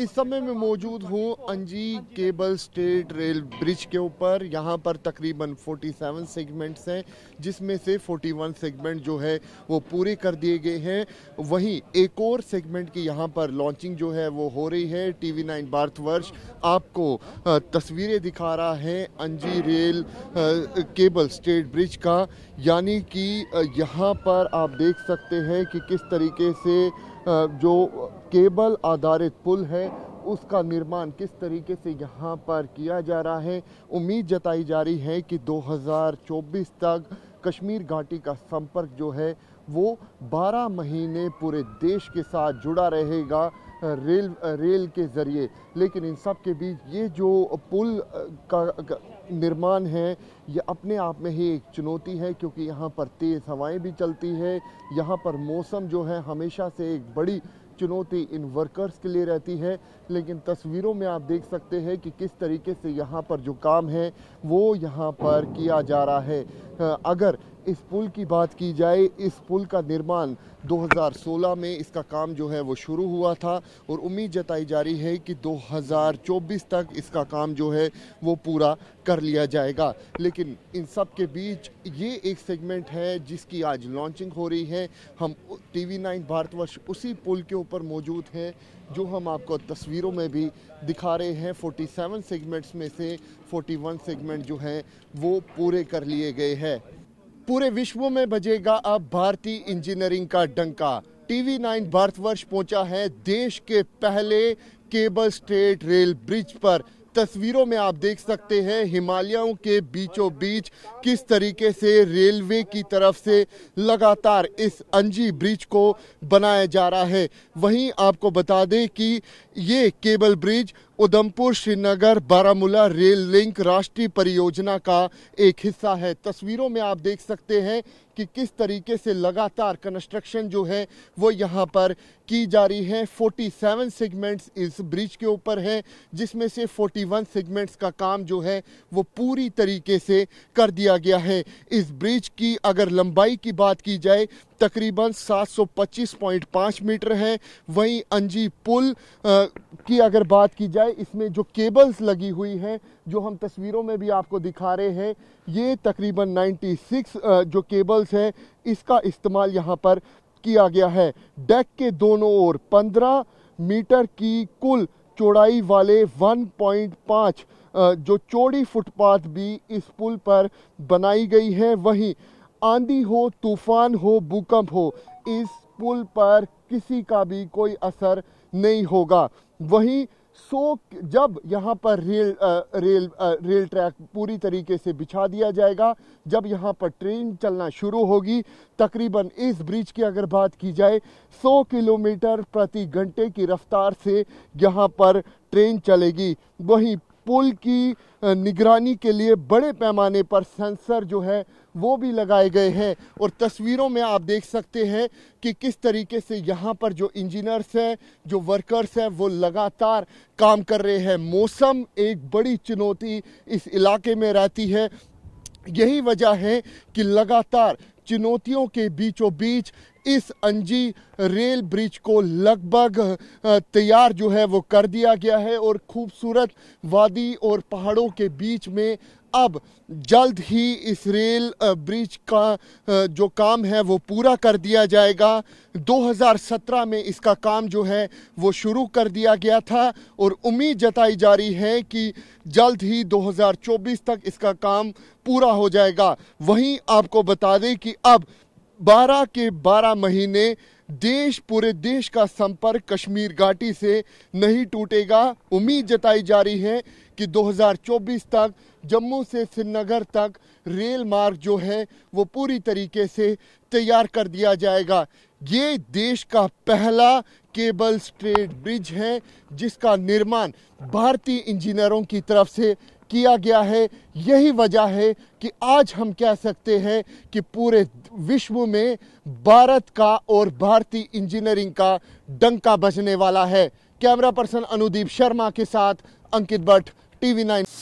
इस समय मैं मौजूद हूँ अंजी केबल स्टेट रेल ब्रिज के ऊपर यहाँ पर तकरीबन 47 सेगमेंट्स हैं जिसमें से 41 सेगमेंट जो है वो पूरे कर दिए गए हैं वहीं एक और सेगमेंट की यहाँ पर लॉन्चिंग जो है वो हो रही है टीवी नाइन भारतवर्ष आपको तस्वीरें दिखा रहा है अंजी रेल केबल स्टेट ब्रिज का यानी कि यहाँ पर आप देख सकते हैं कि किस तरीके से जो केबल आधारित पुल है उसका निर्माण किस तरीके से यहाँ पर किया जा रहा है उम्मीद जताई जा रही है कि 2024 तक कश्मीर घाटी का संपर्क जो है वो 12 महीने पूरे देश के साथ जुड़ा रहेगा रेल रेल के ज़रिए लेकिन इन सब के बीच ये जो पुल का, निर्माण है ये अपने आप में ही एक चुनौती है क्योंकि यहाँ पर तेज़ हवाएं भी चलती है यहाँ पर मौसम जो है हमेशा से एक बड़ी चुनौती इन वर्कर्स के लिए रहती है लेकिन तस्वीरों में आप देख सकते हैं कि किस तरीके से यहाँ पर जो काम है वो यहाँ पर किया जा रहा है अगर इस पुल की बात की जाए इस पुल का निर्माण 2016 में इसका काम जो है वो शुरू हुआ था और उम्मीद जताई जा रही है कि 2024 तक इसका काम जो है वो पूरा कर लिया जाएगा लेकिन इन सब के बीच ये एक सेगमेंट है जिसकी आज लॉन्चिंग हो रही है हम टीवी नाइन भारतवर्ष उसी पुल के ऊपर मौजूद हैं जो हम आपको तस्वीरों में भी दिखा रहे हैं 47 सेगमेंट्स में से 41 सेगमेंट जो हैं वो पूरे कर लिए गए हैं पूरे विश्व में बजेगा अब भारतीय इंजीनियरिंग का डंका टीवी नाइन भारतवर्ष पहुंचा है देश के पहले केबल स्टेट रेल ब्रिज पर तस्वीरों में आप देख सकते हैं हिमालयों के बीचों बीच किस तरीके से रेलवे की तरफ से लगातार इस अंजी ब्रिज को बनाया जा रहा है वहीं आपको बता दें कि ये cable bridge Udhampur Srinagar Baramulla rail link राष्ट्रीय परियोजना का एक हिस्सा है तस्वीरों में आप देख सकते हैं कि किस तरीके से लगातार कंस्ट्रक्शन जो है वो यहाँ पर की जा रही है 47 सेगमेंट्स इस ब्रिज के ऊपर है जिसमें से 41 सेगमेंट्स का काम जो है वो पूरी तरीके से कर दिया गया है इस ब्रिज की अगर लंबाई की बात की जाए तकरीबन 725.5 मीटर है वहीं अंजी पुल आ, की अगर बात की जाए इसमें जो केबल्स लगी हुई हैं जो हम तस्वीरों में भी आपको दिखा रहे हैं ये तकरीबन 96 जो केबल्स हैं इसका इस्तेमाल यहाँ पर किया गया है डेक के दोनों ओर 15 मीटर की कुल चौड़ाई वाले 1.5 जो चौड़ी फुटपाथ भी इस पुल पर बनाई गई है वहीं आंधी हो तूफान हो भूकंप हो इस पुल पर किसी का भी कोई असर नहीं होगा वहीं सो जब यहाँ पर रेल आ, रेल आ, रेल ट्रैक पूरी तरीके से बिछा दिया जाएगा जब यहाँ पर ट्रेन चलना शुरू होगी तकरीबन इस ब्रिज की अगर बात की जाए 100 किलोमीटर प्रति घंटे की रफ्तार से यहाँ पर ट्रेन चलेगी वहीं पुल की निगरानी के लिए बड़े पैमाने पर सेंसर जो है वो भी लगाए गए हैं और तस्वीरों में आप देख सकते हैं कि किस तरीके से यहाँ पर जो इंजीनियर्स हैं जो वर्कर्स हैं वो लगातार काम कर रहे हैं मौसम एक बड़ी चुनौती इस इलाके में रहती है यही वजह है कि लगातार चुनौतियों के बीचों बीच इस अंजी रेल ब्रिज को लगभग तैयार जो है वो कर दिया गया है और खूबसूरत वादी और पहाड़ों के बीच में अब जल्द ही इस रेल ब्रिज का जो काम है वो पूरा कर दिया जाएगा 2017 में इसका काम जो है वो शुरू कर दिया गया था और उम्मीद जताई जा रही है कि जल्द ही 2024 तक इसका काम पूरा हो जाएगा वहीं आपको बता दें कि अब बारह के बारह महीने देश पूरे देश का संपर्क कश्मीर घाटी से नहीं टूटेगा उम्मीद जताई जा रही है कि 2024 तक जम्मू से श्रीनगर तक रेल मार्ग जो है वो पूरी तरीके से तैयार कर दिया जाएगा ये देश का पहला केबल स्ट्रेट ब्रिज है जिसका निर्माण भारतीय इंजीनियरों की तरफ से किया गया है यही वजह है कि आज हम कह सकते हैं कि पूरे विश्व में भारत का और भारतीय इंजीनियरिंग का डंका बजने वाला है कैमरा पर्सन अनुदीप शर्मा के साथ अंकित भट्ट टीवी नाइन